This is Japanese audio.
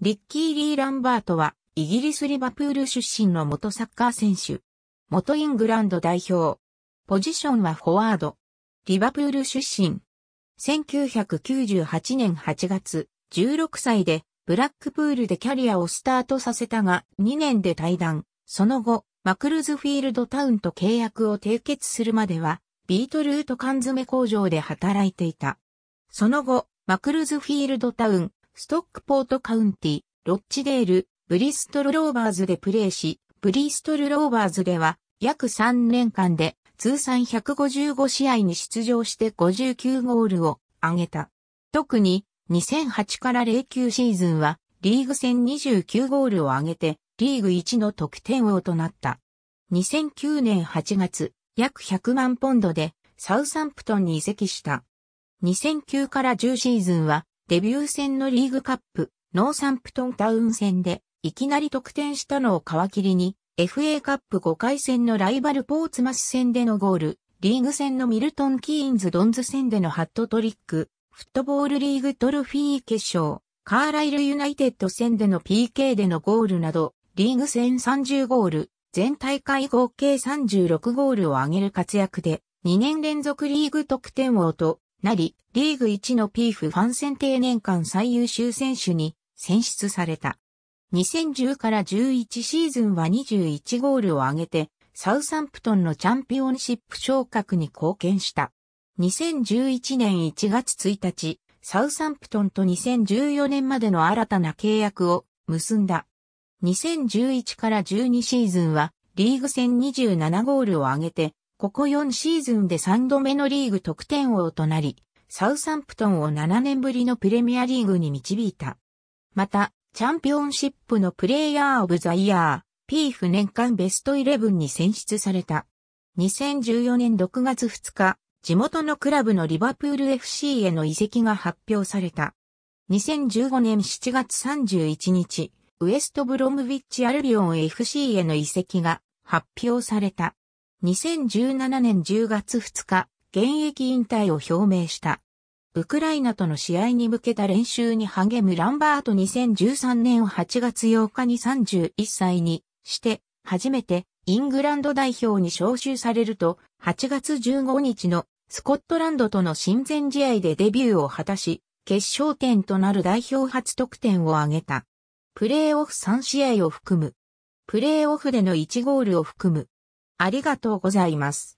リッキー・リー・ランバートは、イギリス・リバプール出身の元サッカー選手。元イングランド代表。ポジションはフォワード。リバプール出身。1998年8月、16歳で、ブラックプールでキャリアをスタートさせたが、2年で退団。その後、マクルズフィールドタウンと契約を締結するまでは、ビートルート缶詰工場で働いていた。その後、マクルズフィールドタウン、ストックポートカウンティ、ロッチデール、ブリストルローバーズでプレーし、ブリストルローバーズでは約3年間で通算155試合に出場して59ゴールを挙げた。特に2008から09シーズンはリーグ戦29ゴールを挙げてリーグ1の得点王となった。2009年8月、約100万ポンドでサウサンプトンに移籍した。2009から10シーズンはデビュー戦のリーグカップ、ノーサンプトンタウン戦で、いきなり得点したのを皮切りに、FA カップ5回戦のライバルポーツマス戦でのゴール、リーグ戦のミルトン・キーンズ・ドンズ戦でのハットトリック、フットボールリーグトロフィー決勝、カーライル・ユナイテッド戦での PK でのゴールなど、リーグ戦30ゴール、全大会合計36ゴールを挙げる活躍で、2年連続リーグ得点王となり、リーグ1のピーフファン選定年間最優秀選手に選出された。2010から11シーズンは21ゴールを挙げて、サウサンプトンのチャンピオンシップ昇格に貢献した。2011年1月1日、サウサンプトンと2014年までの新たな契約を結んだ。2011から12シーズンはリーグ戦27ゴールを挙げてここ4シーズンで3度目のリーグ得点王となり、サウサンプトンを7年ぶりのプレミアリーグに導いた。また、チャンピオンシップのプレイヤーオブザイヤー、ピーフ年間ベスト11に選出された。2014年6月2日、地元のクラブのリバプール FC への移籍が発表された。2015年7月31日、ウエストブロムビッチアルビオン FC への移籍が発表された。2017年10月2日、現役引退を表明した。ウクライナとの試合に向けた練習に励むランバート2013年8月8日に31歳にして、初めてイングランド代表に招集されると、8月15日のスコットランドとの親善試合でデビューを果たし、決勝点となる代表初得点を挙げた。プレーオフ3試合を含む。プレーオフでの1ゴールを含む。ありがとうございます。